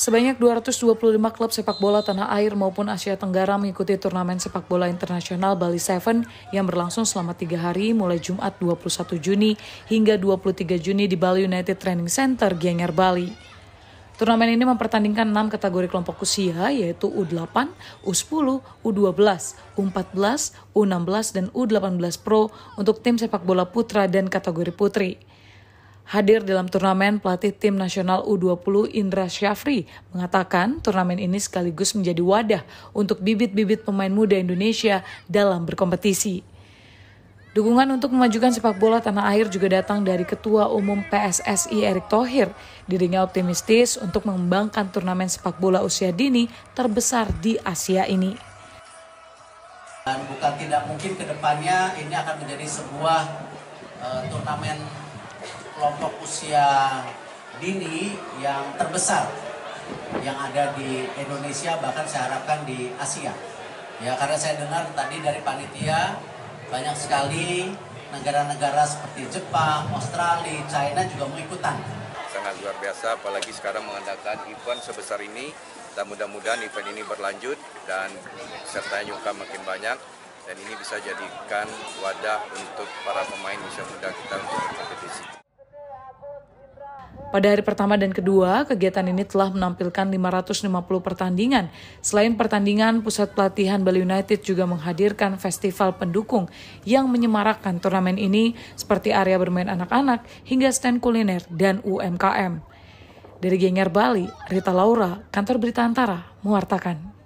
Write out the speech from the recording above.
Sebanyak 225 klub sepak bola tanah air maupun Asia Tenggara mengikuti turnamen sepak bola internasional Bali Seven yang berlangsung selama tiga hari mulai Jumat 21 Juni hingga 23 Juni di Bali United Training Center, Gianyar, Bali. Turnamen ini mempertandingkan 6 kategori kelompok usia yaitu U8, U10, U12, U14, U16, dan U18 Pro untuk tim sepak bola putra dan kategori putri. Hadir dalam turnamen pelatih tim nasional U20 Indra Syafri mengatakan turnamen ini sekaligus menjadi wadah untuk bibit-bibit pemain muda Indonesia dalam berkompetisi. Dukungan untuk memajukan sepak bola tanah air juga datang dari Ketua Umum PSSI Erick Thohir. Dirinya optimistis untuk mengembangkan turnamen sepak bola usia dini terbesar di Asia ini. Dan bukan tidak mungkin kedepannya ini akan menjadi sebuah uh, turnamen kelompok usia dini yang terbesar yang ada di Indonesia bahkan saya harapkan di Asia. Ya karena saya dengar tadi dari panitia banyak sekali negara-negara seperti Jepang, Australia, China juga mengikutan. Sangat luar biasa apalagi sekarang mengadakan event sebesar ini dan mudah-mudahan event ini berlanjut dan serta juga makin banyak dan ini bisa jadikan wadah untuk para pemain usia muda kita untuk pada hari pertama dan kedua, kegiatan ini telah menampilkan 550 pertandingan. Selain pertandingan, Pusat Pelatihan Bali United juga menghadirkan festival pendukung yang menyemarakkan turnamen ini seperti area bermain anak-anak hingga stand kuliner dan UMKM. Dari Gengar Bali, Rita Laura, Kantor Berita Antara, mewartakan.